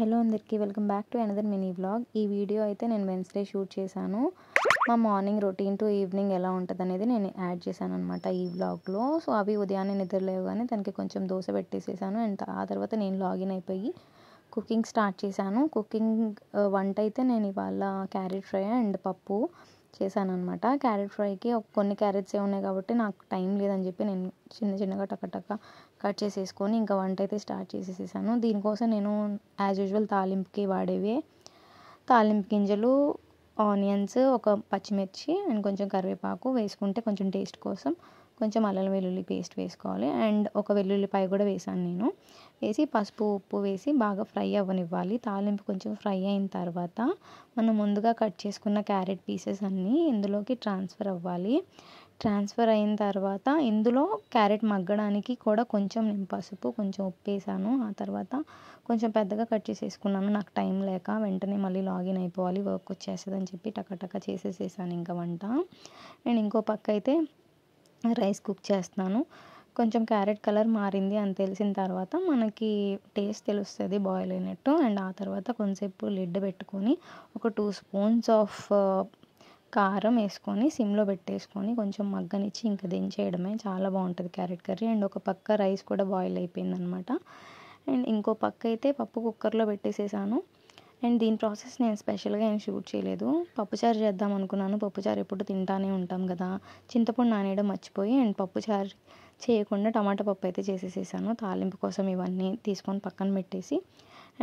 hello అందరికీ welcome back to another mini vlog ఈ video అయితే నేను వెన్స్డే షూట్ చేశాను మా మార్నింగ్ రొటీన్ టు ఈవినింగ్ ఎలా ఉంటుంది అనేది నేను యాడ్ చేశాను అనమాట ఈ వ్లాగ్లో సో అవి ఉదయాన్నే కానీ తనకి కొంచెం దోశ పెట్టేసేసాను అండ్ ఆ తర్వాత నేను లాగిన్ అయిపోయి కుకింగ్ స్టార్ట్ చేశాను కుకింగ్ వంట అయితే నేను ఇవాళ క్యారెట్ ఫ్రై అండ్ పప్పు చేశాను అనమాట క్యారెట్ ఫ్రైకి కొన్ని క్యారెట్స్ ఉన్నాయి కాబట్టి నాకు టైం లేదని చెప్పి నేను చిన్న చిన్నగా టకటక కట్ చేసేసుకొని ఇంకా వంట అయితే స్టార్ట్ చేసేసాను దీనికోసం నేను యాజ్ యూజువల్ తాలింపుకి వాడేవి తాలింపు గింజలు ఆనియన్స్ ఒక పచ్చిమిర్చి అండ్ కొంచెం కరివేపాకు వేసుకుంటే కొంచెం టేస్ట్ కోసం కొంచెం అల్లం వెల్లుల్లి పేస్ట్ వేసుకోవాలి అండ్ ఒక వెల్లుల్లిపాయ కూడా వేసాను నేను వేసి పసుపు ఉప్పు వేసి బాగా ఫ్రై అవ్వనివ్వాలి తాలింపు కొంచెం ఫ్రై అయిన తర్వాత మనం ముందుగా కట్ చేసుకున్న క్యారెట్ పీసెస్ అన్నీ ఇందులోకి ట్రాన్స్ఫర్ అవ్వాలి ట్రాన్స్ఫర్ అయిన తర్వాత ఇందులో క్యారెట్ మగ్గడానికి కూడా కొంచెం నేను పసుపు కొంచెం ఉప్పు వేసాను ఆ తర్వాత కొంచెం పెద్దగా కట్ చేసేసుకున్నాను నాకు టైం లేక వెంటనే మళ్ళీ లాగిన్ అయిపోవాలి వర్క్ వచ్చేస్తుందని చెప్పి టకటక చేసేసేసాను ఇంకా వంట నేను ఇంకో పక్క అయితే రైస్ కుక్ చేస్తున్నాను కొంచెం క్యారెట్ కలర్ మారింది అని తెలిసిన తర్వాత మనకి టేస్ట్ తెలుస్తుంది బాయిల్ అయినట్టు అండ్ ఆ తర్వాత కొంచెంసేపు లిడ్ పెట్టుకొని ఒక టూ స్పూన్స్ ఆఫ్ కారం వేసుకొని సిమ్లో పెట్టేసుకొని కొంచెం మగ్గనిచ్చి ఇంకా దించేయడమే చాలా బాగుంటుంది క్యారెట్ కర్రీ అండ్ ఒక పక్క రైస్ కూడా బాయిల్ అయిపోయింది అనమాట అండ్ ఇంకో పక్క అయితే పప్పు కుక్కర్లో పెట్టేసేసాను అండ్ దీని ప్రాసెస్ నేను స్పెషల్గా ఏం షూట్ చేయలేదు పప్పుచారు చేద్దాం అనుకున్నాను పప్పుచారు ఎప్పుడు తింటానే ఉంటాం కదా చింతపండు నానేయడం మర్చిపోయి అండ్ పప్పుచారు చేయకుండా టమాటా పప్పు అయితే చేసేసేసాను తాలింపు కోసం ఇవన్నీ తీసుకొని పక్కన పెట్టేసి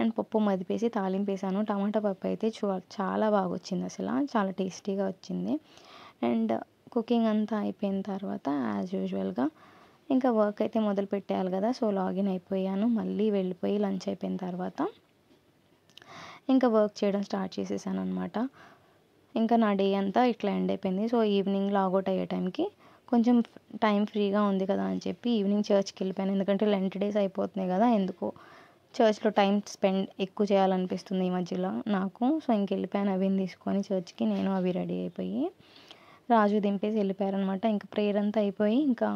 అండ్ పప్పు మదిపేసి తాలింపు వేసాను టమాటా పప్పు అయితే చాలా బాగా వచ్చింది అసలు చాలా టేస్టీగా వచ్చింది అండ్ కుకింగ్ అంతా అయిపోయిన తర్వాత యాజ్ యూజువల్గా ఇంకా వర్క్ అయితే మొదలు పెట్టేయాలి కదా సో లాగిన్ అయిపోయాను మళ్ళీ వెళ్ళిపోయి లంచ్ అయిపోయిన తర్వాత ఇంకా వర్క్ చేయడం స్టార్ట్ చేసేసాను అనమాట ఇంకా నా డే అంతా ఇట్లా ఎండ్ అయిపోయింది సో ఈవినింగ్ లాగౌట్ అయ్యే టైంకి కొంచెం టైం ఫ్రీగా ఉంది కదా అని చెప్పి ఈవినింగ్ చర్చ్కి వెళ్ళిపోయాను ఎందుకంటే లెంట్ డేస్ అయిపోతున్నాయి కదా ఎందుకో చర్చ్లో టైం స్పెండ్ ఎక్కువ చేయాలనిపిస్తుంది ఈ మధ్యలో నాకు సో ఇంక వెళ్ళిపోయాను తీసుకొని చర్చ్కి నేను అవి రెడీ అయిపోయి రాజు దింపేసి వెళ్ళిపోయారనమాట ఇంకా ప్రేయర్ అంతా అయిపోయి ఇంకా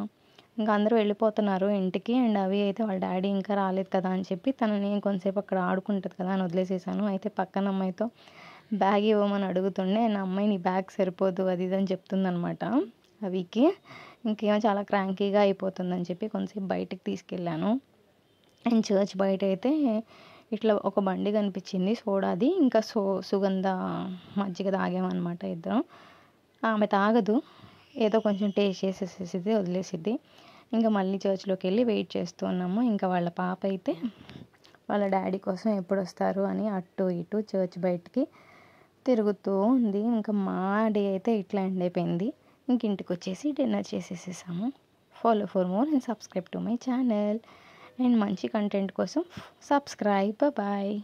ఇంకా అందరూ వెళ్ళిపోతున్నారు ఇంటికి అండ్ అవి అయితే వాళ్ళ డాడీ ఇంకా రాలేదు కదా అని చెప్పి తనని కొంతసేపు అక్కడ ఆడుకుంటుంది కదా అని వదిలేసేసాను అయితే పక్కన అమ్మాయితో బ్యాగ్ ఇవ్వమని అడుగుతుండే నా అమ్మాయి నీ బ్యాగ్ సరిపోదు అది ఇది అని చెప్తుందనమాట అవికి ఇంకేమో చాలా క్రాంకీగా అయిపోతుందని చెప్పి కొంతసేపు బయటికి తీసుకెళ్ళాను అండ్ చర్చ్ బయట అయితే ఇట్లా ఒక బండి కనిపించింది సోడాది ఇంకా సో సుగంధ మజ్జిగ తాగామన్నమాట ఇద్దరం ఆమె తాగదు ఏదో కొంచెం టేస్ట్ చేసేసేసిద్ది వదిలేసిద్ది ఇంకా మళ్ళీ చర్చ్లోకి వెళ్ళి వెయిట్ చేస్తూ ఉన్నాము ఇంకా వాళ్ళ పాప అయితే వాళ్ళ డాడీ కోసం ఎప్పుడు వస్తారు అని అటు ఇటు చర్చ్ బయటికి తిరుగుతూ ఉంది ఇంకా మా డే అయితే ఇట్లా ఎండ్ అయిపోయింది ఇంక ఇంటికి వచ్చేసి డిన్నర్ చేసేసేసాము follow for more and subscribe to my channel and మంచి కంటెంట్ కోసం సబ్స్క్రైబ్ బాయ్